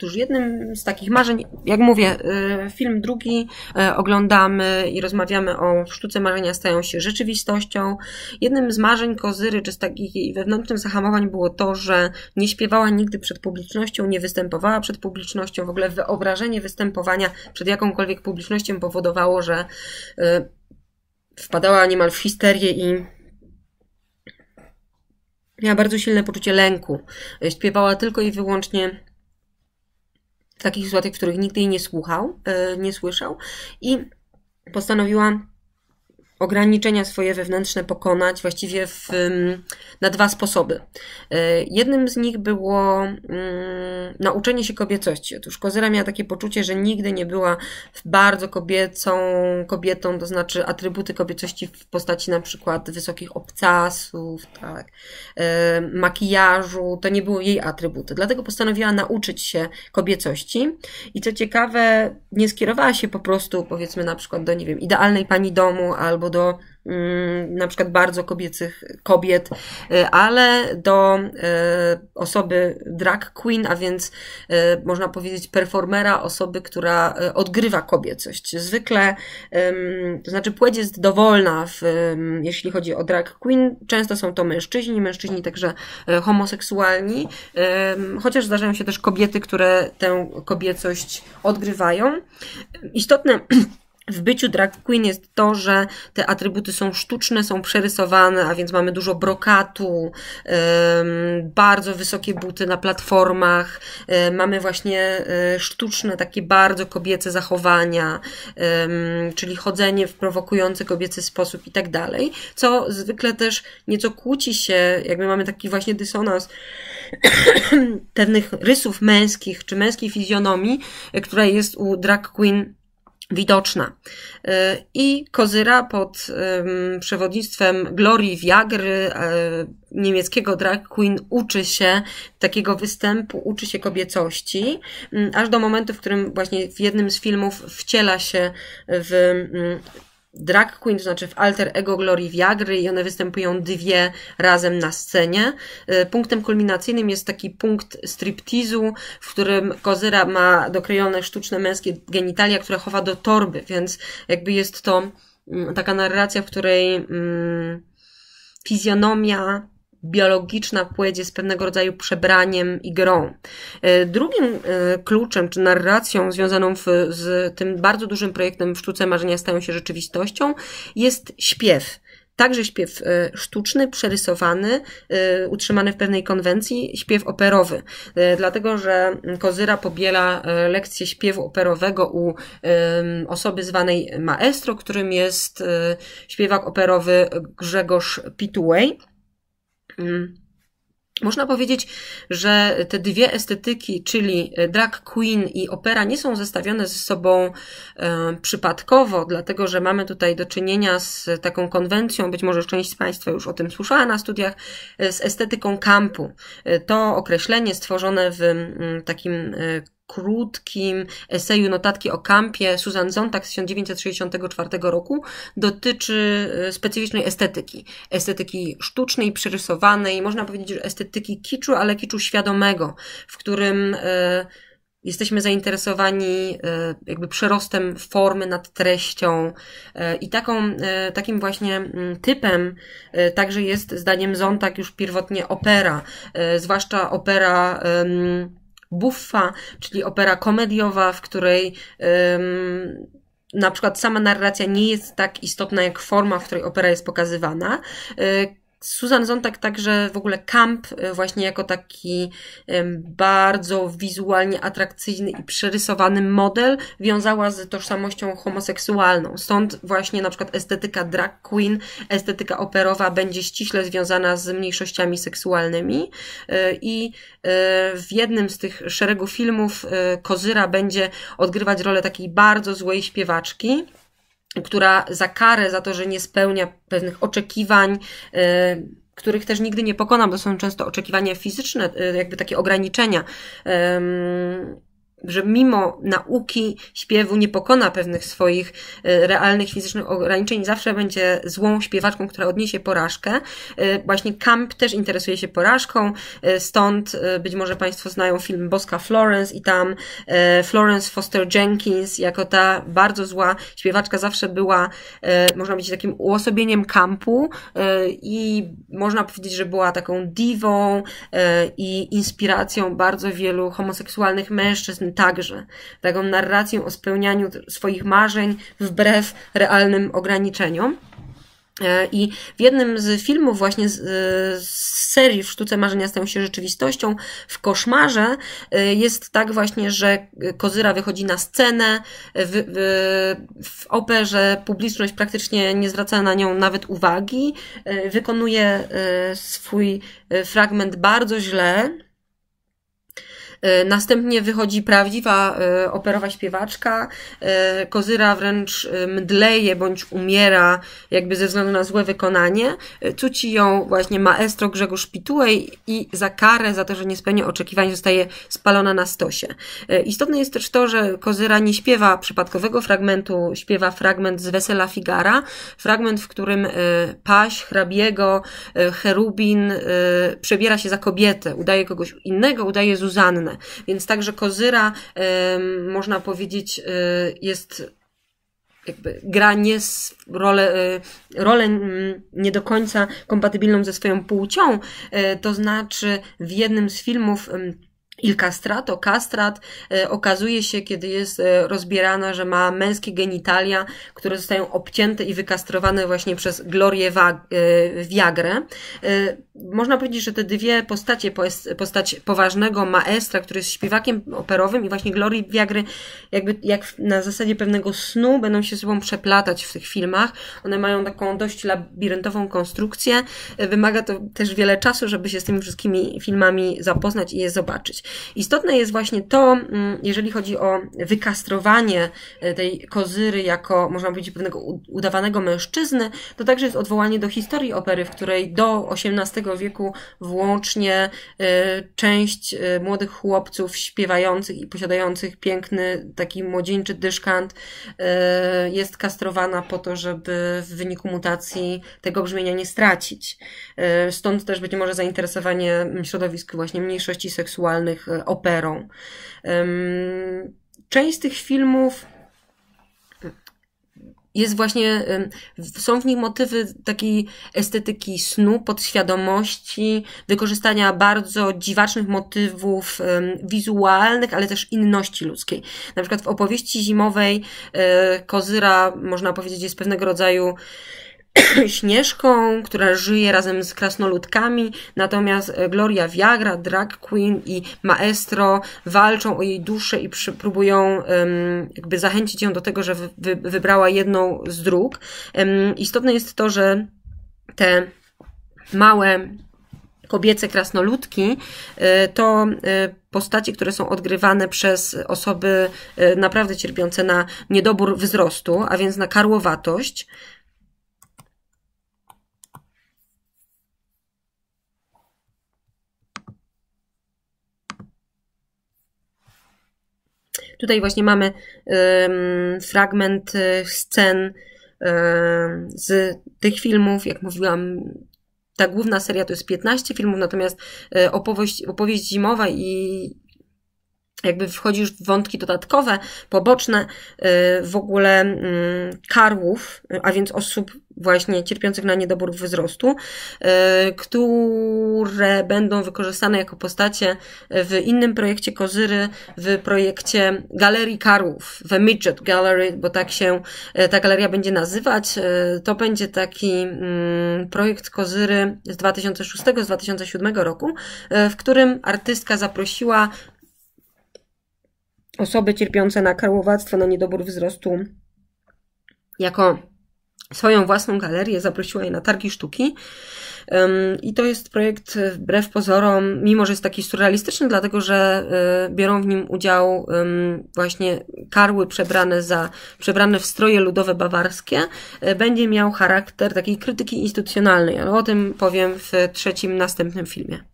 Otóż jednym z takich marzeń, jak mówię, y, film drugi y, oglądamy i rozmawiamy o sztuce marzenia stają się rzeczywistością. Jednym z marzeń Kozyry, czy z takich wewnętrznych zahamowań było to, że nie śpiewała nigdy przed publicznością, nie występowała przed publicznością. W ogóle wyobrażenie występowania przed jakąkolwiek publicznością powodowało, że y, wpadała niemal w histerię i miała bardzo silne poczucie lęku. Śpiewała tylko i wyłącznie takich sytuacjach, których nigdy jej nie słuchał, e, nie słyszał i postanowiła ograniczenia swoje wewnętrzne pokonać właściwie w, na dwa sposoby. E, jednym z nich było mm, nauczenie się kobiecości. Otóż Kozera miała takie poczucie, że nigdy nie była bardzo kobiecą kobietą, to znaczy atrybuty kobiecości w postaci na przykład wysokich obcasów, tak, e, makijażu, to nie były jej atrybuty. Dlatego postanowiła nauczyć się kobiecości i co ciekawe, nie skierowała się po prostu powiedzmy na przykład do, nie wiem, idealnej pani domu albo do mm, na przykład bardzo kobiecych kobiet, y, ale do y, osoby drag queen, a więc y, można powiedzieć performera, osoby, która odgrywa kobiecość. Zwykle, to znaczy płeć jest dowolna, w, jeśli chodzi o drag queen, często są to mężczyźni, mężczyźni także homoseksualni, chociaż zdarzają się też kobiety, które tę kobiecość odgrywają. Istotne w byciu drag queen jest to, że te atrybuty są sztuczne, są przerysowane, a więc mamy dużo brokatu, bardzo wysokie buty na platformach, mamy właśnie e, sztuczne, takie bardzo kobiece zachowania, czyli chodzenie w prowokujący kobiecy sposób i tak dalej, co zwykle też nieco kłóci się, jakby mamy taki właśnie dysonans pewnych rysów męskich czy męskiej fizjonomii, e, która jest u drag queen widoczna. Y, I Kozyra pod przewodnictwem Glorii Wiagry, y, niemieckiego drag queen, uczy się takiego występu, uczy się kobiecości, aż do momentu, w którym właśnie w jednym z filmów wciela się w drag queen, to znaczy w alter ego Glorii Viagry i one występują dwie razem na scenie. E, punktem kulminacyjnym jest taki punkt striptizu, w którym Kozyra ma dokrejone sztuczne męskie genitalia, które chowa do torby, więc jakby jest to mm, taka narracja, w której mm, fizjonomia biologiczna płeć jest pewnego rodzaju przebraniem i grą. E, drugim e, kluczem czy narracją związaną w, z tym bardzo dużym projektem w sztuce marzenia stają się rzeczywistością jest śpiew także śpiew e, sztuczny, przerysowany, utrzymany w pewnej konwencji, śpiew operowy. Dlatego, że Kozyra pobiela lekcję śpiewu operowego u osoby zwanej maestro, którym jest śpiewak operowy Grzegorz Pitułej. Mm. Można powiedzieć, że te dwie estetyki, czyli drag queen i opera, nie są zestawione ze sobą e, przypadkowo, dlatego że mamy tutaj do czynienia z taką konwencją, być może część z Państwa już o tym słyszała na studiach, e, z estetyką kampu. E, to określenie stworzone w mm, takim krótkim eseju Notatki o kampie Susan Zontag z 1964 roku dotyczy e, specyficznej estetyki. Estetyki sztucznej, przerysowanej, można powiedzieć, że estetyki kiczu, ale kiczu świadomego, w którym e, jesteśmy zainteresowani e, jakby przerostem formy nad treścią i taką, takim właśnie mm, typem także jest zdaniem Zontag już pierwotnie opera, zwłaszcza opera buffa, czyli opera komediowa, w której na przykład sama narracja nie jest tak istotna jak forma, w której opera jest pokazywana. Y, Susan Sontag także w ogóle Camp y, właśnie jako taki bardzo wizualnie atrakcyjny i przerysowany model wiązała z tożsamością homoseksualną. Stąd właśnie na przykład estetyka drag queen, estetyka operowa będzie ściśle związana z mniejszościami seksualnymi y, i y, w jednym z tych szeregu filmów Kozyra będzie odgrywać rolę takiej bardzo złej śpiewaczki, która za karę, za to, że nie spełnia pewnych oczekiwań, y, których też nigdy nie pokona, bo są często oczekiwania fizyczne, y, jakby takie ograniczenia że mimo nauki śpiewu nie pokona pewnych swoich y, realnych fizycznych ograniczeń, zawsze będzie złą śpiewaczką, która odniesie porażkę. Y, właśnie Camp też interesuje się porażką, y, stąd być może Państwo znają film Boska Florence i tam Florence Foster Jenkins jako ta bardzo zła śpiewaczka zawsze była, można powiedzieć, takim uosobieniem Campu i można powiedzieć, że była taką diwą i inspiracją bardzo wielu homoseksualnych mężczyzn, także. Taką narracją o spełnianiu swoich marzeń wbrew realnym ograniczeniom. E, I w jednym z filmów właśnie z, e, z, serii W sztuce marzenia stają się rzeczywistością, w koszmarze e, jest tak właśnie, że Kozyra wychodzi na scenę, w, w, w operze publiczność praktycznie nie zwraca na nią nawet uwagi, wykonuje swój fragment bardzo źle, E, następnie wychodzi prawdziwa e, operowa śpiewaczka. E, kozyra wręcz mdleje bądź umiera jakby ze względu na złe wykonanie. Cuci ją właśnie maestro Grzegorz Pitułej i za karę, za to, że nie spełnia oczekiwań, zostaje spalona na stosie. Istotne jest też to, że Kozyra nie śpiewa przypadkowego fragmentu, śpiewa fragment z Wesela Figara, fragment, w którym Paś, Hrabiego, Cherubin przebiera się za kobietę, udaje kogoś innego, udaje Zuzannę. Więc także Kozyra, można powiedzieć, y, jest jakby gra nie z y, rolę, rolę mm, nie do końca kompatybilną ze swoją płcią, y, to znaczy w jednym z filmów mm, Il castrato, kastrat e, okazuje się, kiedy jest e, rozbierana, że ma męskie genitalia, które zostają obcięte i wykastrowane właśnie przez Glorię e, Viagrę. Można powiedzieć, że te dwie postacie, postać poważnego maestra, który jest śpiewakiem operowym i właśnie Glorii Viagry, jakby jak na zasadzie pewnego snu będą się sobą przeplatać w tych filmach. One mają taką dość labiryntową konstrukcję. Wymaga to też wiele czasu, żeby się z tymi wszystkimi filmami zapoznać i je zobaczyć. Istotne jest właśnie to, mm, jeżeli chodzi o wykastrowanie e, tej kozyry jako, można powiedzieć, pewnego udawanego mężczyzny, to także jest odwołanie do historii opery, w której do XVIII wieku włącznie e, część e, młodych chłopców śpiewających i posiadających piękny, taki młodzieńczy dyszkant jest kastrowana po to, żeby w wyniku mutacji tego brzmienia nie stracić. Stąd też być może zainteresowanie mm, środowisk właśnie mniejszości seksualnych E, operą. Część z tych filmów jest właśnie, są w nich motywy takiej estetyki snu, podświadomości, wykorzystania bardzo dziwacznych motywów wizualnych, ale też inności ludzkiej. Na przykład w opowieści zimowej e, Kozyra, można powiedzieć, jest pewnego rodzaju Śnieżką, która żyje razem z krasnoludkami, natomiast e, Gloria Viagra, Drag Queen i Maestro walczą o jej duszę i przy, próbują um, jakby zachęcić ją do tego, że wy, wybrała jedną z dróg. Um, istotne jest to, że te małe kobiece krasnoludki e, to e, postacie, które są odgrywane przez osoby naprawdę cierpiące na niedobór wzrostu, a więc na karłowatość. Tutaj właśnie mamy fragment y, scen z tych filmów, jak mówiłam, ta główna seria to jest 15 filmów, natomiast y, opowieść, opowieść zimowa i jakby wchodzi już w wątki dodatkowe, poboczne, y, w ogóle mm, karłów, a więc osób właśnie cierpiących na niedobór wzrostu, e, które będą wykorzystane jako postacie w innym projekcie Kozyry, w projekcie Galerii Karłów, The Midget Gallery, bo tak się e, ta galeria będzie nazywać. E, to będzie taki mm, projekt Kozyry z 2006, z 2007 roku, w którym artystka zaprosiła osoby cierpiące na karłowactwo, na niedobór wzrostu jako swoją własną galerię, zaprosiła je na targi sztuki. I to jest projekt e, wbrew pozorom, mimo że jest taki surrealistyczny, dlatego że e, biorą w nim udział właśnie karły przebrane za przebrane w stroje ludowe bawarskie. E, będzie miał charakter takiej krytyki instytucjonalnej, ale o tym powiem w trzecim następnym filmie.